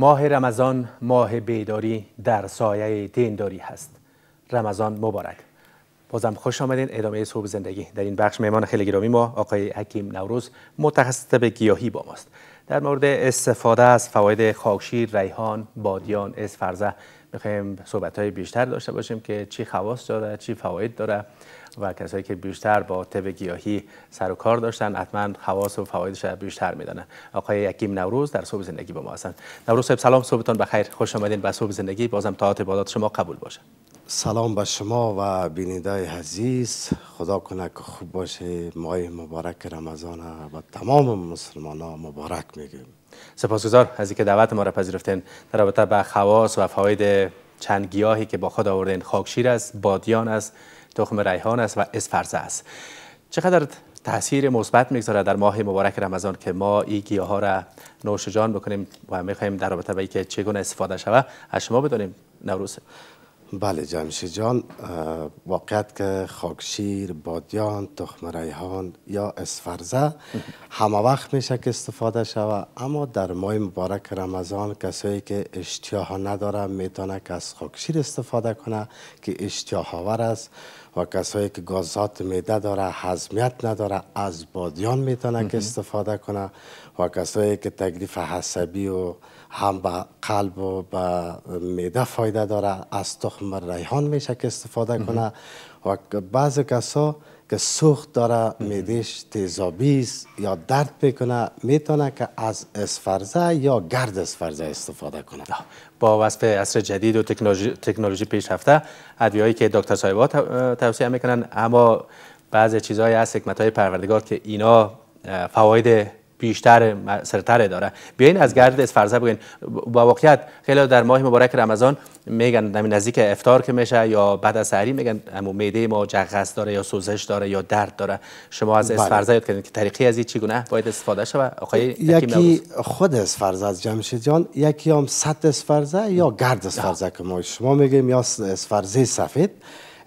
ماه رمضان ماه بیداری در سایه دینداری هست رمضان مبارک بازم خوش آمدین ادامه صبح زندگی در این بخش مهمان خیلی گرامی ما آقای حکیم نوروز متخصص به گیاهی با ماست در مورد استفاده از فواید خاکشیر ریحان بادیان اسفرزه میخوایم صحبت های بیشتر داشته باشیم که چی خواست داره چی فواید داره و کسایی که بیشتر با طب گیاهی سر و کار داشتن حتما خواص و فوایدش را بیشتر میدانن آقای یکیم نوروز در صبح زندگی با ما هستند نوروز صاحب سلام صبحتون بخیر خوش آمدین به صبح زندگی بازم تاعت عبادات شما قبول باشه سلام به شما و بینیدای عزیز خدا کنه که خوب باشه ماه مبارک رمضان و تمام مسلمان ها مبارک میگیم سپاسگزار از اینکه دعوت ما را پذیرفتین در رابطه به خواص و فواید چند گیاهی که با خود آوردین خاکشیر است بادیان است تخم ریحان است و اسفرزه است چقدر تاثیر مثبت میگذاره در ماه مبارک رمضان که ما این گیاه ها را نوش بکنیم و میخوایم در رابطه با اینکه چگونه استفاده شود از شما بدانیم نوروز بله جمشه جان واقعیت که خاکشیر، بادیان، تخم ریحان یا اسفرزه همه وقت میشه که استفاده شوه اما در ماه مبارک رمضان کسایی که اشتیاها نداره میتونه که از خاکشیر استفاده کنه که اشتیاها آور است و کسایی که گازات میده داره هضمیت نداره از بادیان میتونه که استفاده کنه و کسایی که تکلیف حسبی و هم به قلب و به میده فایده داره از تخم ریحان میشه که استفاده کنه و بعض کسا که سوخت داره میدهش تیزابیز یا درد بکنه میتونه که از اسفرزه یا گرد اسفرزه استفاده کنه با وصف اصر جدید و تکنولوژی, تکنولوژی پیشرفته عدوی هایی که دکتر صاحبا توصیح میکنن اما بعض چیزهای از حکمت های پروردگار که اینا فواید بیشتر سرتره داره بیاین از گرد اسفرزه بگین با واقعیت خیلی در ماه مبارک رمضان میگن نزدیک افطار که میشه یا بعد از سحری میگن امو معده ما جغس داره یا سوزش داره یا درد داره شما از اسفرزه بله. یاد کردین که طریقی از این چگونه باید استفاده شود آقای یکی خود اسفرزه از جمشید جان یکی هم سد اسفرزه یا گرد اسفرزه که ما شما میگیم یا اسفرزه سفید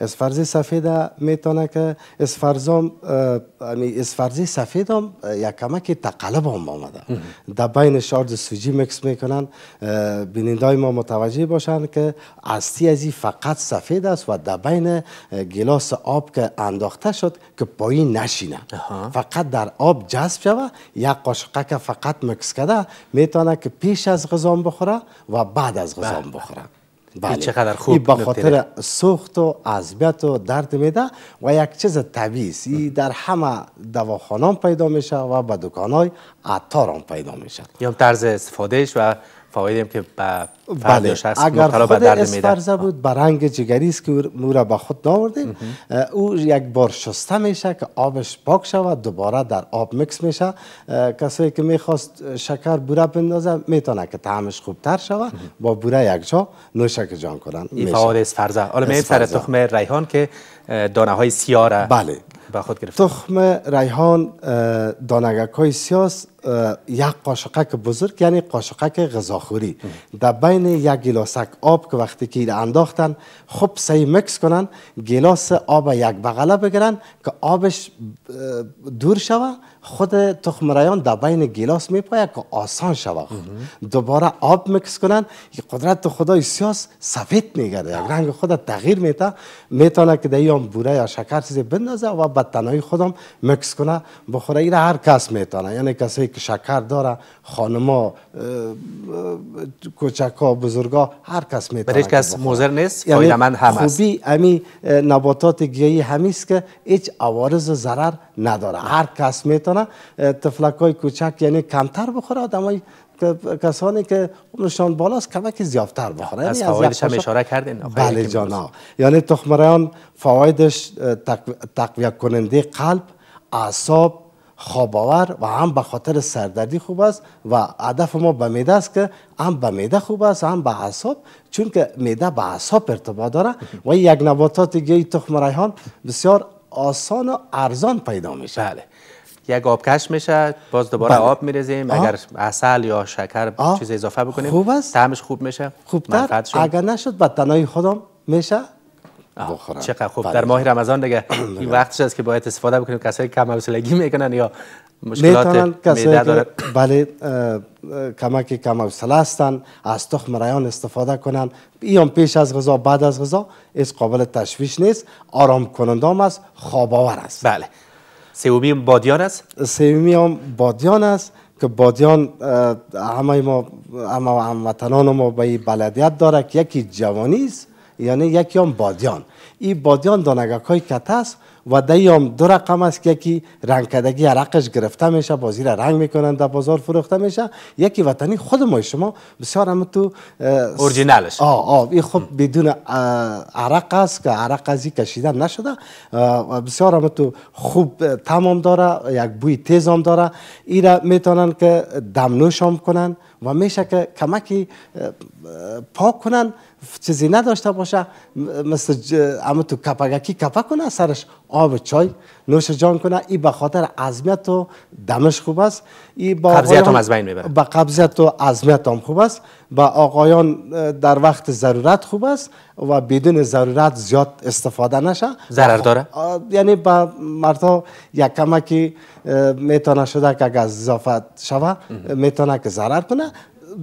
اسفرز سفید میتونه که اسفرزام امی اسفرز سفیدم هم یک کمک تقلب هم آمده در بین شارژ سوجی مکس میکنن بینندای ما متوجه باشن که اصلی ازی فقط سفید است و در بین گلاس آب که انداخته شد که پایی نشینه فقط در آب جذب شوه یک قاشقه که فقط مکس کده میتونه که پیش از غذا بخوره و بعد از غذا بخوره بله. خوب به خاطر سوخت و عذبیت و درد میده و یک چیز طبیعی در همه دواخانان پیدا میشه و به دکانهای های پیدا میشه یا طرز استفادهش و فوایدی که به فرد بله. شخص اگر خود بود به رنگ جگری است که مورا را به خود آوردیم او یک بار شسته میشه که آبش پاک شود دوباره در آب مکس میشه کسایی که میخواست شکر بوره بندازه میتونه که طعمش خوبتر شود با بوره یک جا نوشک جان کنن این فواید اسفرزه حالا میریم سر تخم ریحان که دانه های سیاره بله به خود گرفت تخم ریحان دانگک های سیاس یک قاشقک بزرگ یعنی قاشقک غذاخوری در بین یک گلاسک آب که وقتی که انداختن خوب سعی مکس کنن گلاس آب یک بغله بگیرن که آبش دور شوه خود تخم ریحان در بین گلاس میپاید که آسان شوه دوباره آب مکس کنن قدرت خدای سیاس سفید میگرده رنگ خود تغییر میتا میتونه که این بوره یا شکر چیزی بندازه و تنهای خودم مکس کنه بخوره این هر کس میتونه یعنی کسی که شکر داره خانما کوچکا بزرگا هر کس میتونه برای کس مضر نیست یعنی من هم خوبی امی نباتات گیاهی همیست که هیچ عوارض و ضرر نداره هر کس میتونه های کوچک یعنی کمتر بخوره آدمای کسانی که عمرشان بالاست کمک زیادتر بخورن یعنی از فوایدش هم اشاره کردین بله جانا یعنی تخم ریحان فوایدش تقویه کننده قلب اعصاب خواباور و هم به خاطر سردردی خوب است و هدف ما به میده است که هم به میده خوب است هم به اعصاب چون که میده به اعصاب ارتبا داره و یک نباتات گیه تخم ریحان بسیار آسان و ارزان پیدا میشه بله. یک آبکش میشه باز دوباره بله. آب میریزیم اگر اصل یا شکر چیز اضافه بکنیم خوب است تعمش خوب میشه خوبتر اگر نشد با تنهای خودم میشه چقدر خوب بله. در ماه رمضان دیگه بله. این وقتش است که باید استفاده بکنیم کسایی کم حوصلگی میکنن یا مشکلات میده دارن بله کمک کم حوصله هستن از تخم ریان استفاده کنن ایام پیش از غذا بعد از غذا از قابل تشویش نیست آرام کنندام است خواب آور است بله سومی بادیان است سومی هم بادیان است که بادیان همه ما همه هموطنان ما به این بلدیت داره که یکی جوانی است یعنی یکی هم بادیان این بادیان دانگک های کت است و دیام دو رقم است یکی رنگ کدگی عرقش گرفته میشه بازی را رنگ میکنن در بازار فروخته میشه یکی وطنی خود ما شما بسیار هم تو اورجینالش آه آه خب بدون عرق است که عرق کشیده نشده بسیار هم تو خوب تمام داره یک بوی تیز هم داره ای میتونن که دمنوش کنن و میشه که کمکی پاک کنن چیزی نداشته باشه مثل اما تو کپگکی کپا کنه سرش آب چای نوش جان کنه ای به خاطر عظمیت و دمش خوب است ای با قبضیت هم از بین میبره با قبضیت و عظمیت هم خوب است با آقایان در وقت ضرورت خوب است و بدون ضرورت زیاد استفاده نشه ضرر خب، داره یعنی با مردها یک کمکی میتونه شده که اگر اضافه شوه میتونه که ضرر کنه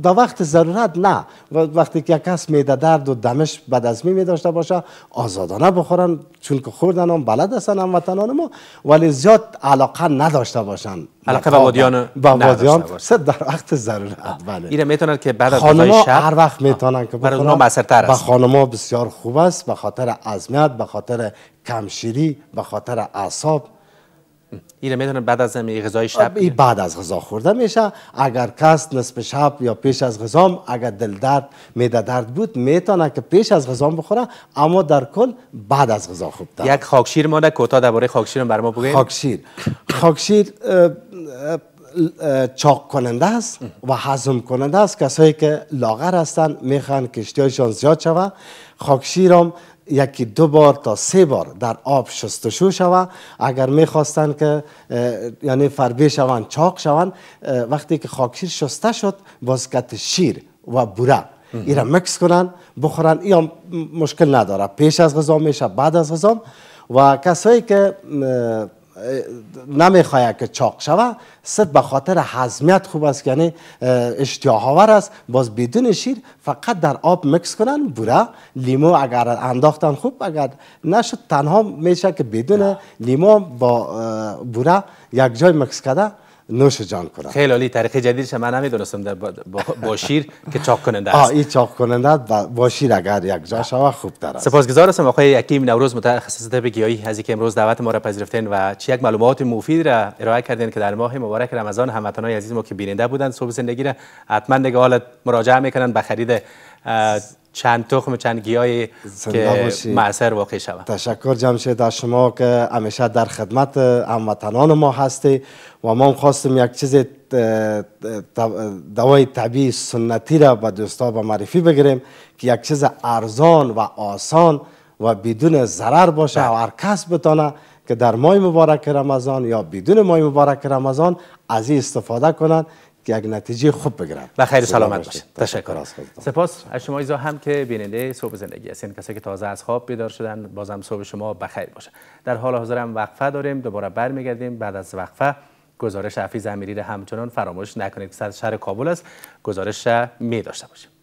در وقت ضرورت نه وقتی که یک کس میده درد و دمش بعد از می داشته باشه آزادانه بخورن چون که خوردن هم بلد هستن وطنان ما ولی زیاد علاقه نداشته باشن علاقه به وادیان صد در وقت ضرورت بله اینا میتونن که بعد از شب هر وقت میتونن که برای اونها است بسیار خوب است به خاطر ازمیت به خاطر کمشیری به خاطر اعصاب ایره میتونه بعد از می غذای شب این بعد از غذا خورده میشه اگر کس نصف شب یا پیش از غذا اگر دل درد میده درد بود میتونه که پیش از غذا بخوره اما در کل بعد از غذا خوب یک خاکشیر مانده کوتا درباره خاکشیر بر ما خاکشیر خاکشیر چاق کننده است و هضم کننده است کسایی که لاغر هستند میخوان کشتیشان زیاد شوه خاکشیرم یکی دو بار تا سه بار در آب شستشو شوه اگر میخواستن که یعنی فربه شوند چاق شوند وقتی که خاکشیر شسته شد بازکت شیر و بوره را مکس کنن بخورن این مشکل نداره پیش از غذا میشه بعد از غذا و کسایی که نمیخواید که چاق شوه صد به خاطر حزمیت خوب است یعنی آور است باز بدون شیر فقط در آب مکس کنن بوره لیمو اگر انداختن خوب اگر نشد تنها میشه که بدون لیمو با بوره یک جای مکس کده نوش جان خیلی عالی طریق جدیدش من نمیدونستم در با شیر که چاک کننده است این چاک کننده با شیر اگر یک جا شوه خوب تر است سپاسگزار هستم آقای اکیم نوروز متخصص طب گیاهی از اینکه امروز دعوت ما را پذیرفتین و چه یک معلومات مفید را ارائه کردین که در ماه مبارک رمضان هموطنان عزیز ما که بیننده بودند صبح زندگی را حتما نگاه حالت مراجعه میکنن به خرید چند تخم چند گیاهی که معصر واقع شود تشکر جمشید از شما که همیشه در خدمت هموطنان ما هستی و ما خواستیم یک چیز دوای طبیعی سنتی را به دوستا به معرفی بگیریم که یک چیز ارزان و آسان و بدون ضرر باشه بله. و هر کس بتانه که در ماه مبارک رمضان یا بدون ماه مبارک رمضان از این استفاده کنند که یک نتیجه خوب بگیرم و خیر سلامت باشه تشکر از سپاس از شما ایزا هم که بیننده صبح زندگی هستین کسی که تازه از خواب بیدار شدن بازم صبح شما بخیر باشه در حال حاضر هم وقفه داریم دوباره برمیگردیم بعد از وقفه گزارش حفیظ امیری را همچنان فراموش نکنید که شهر کابل است گزارش می داشته باشیم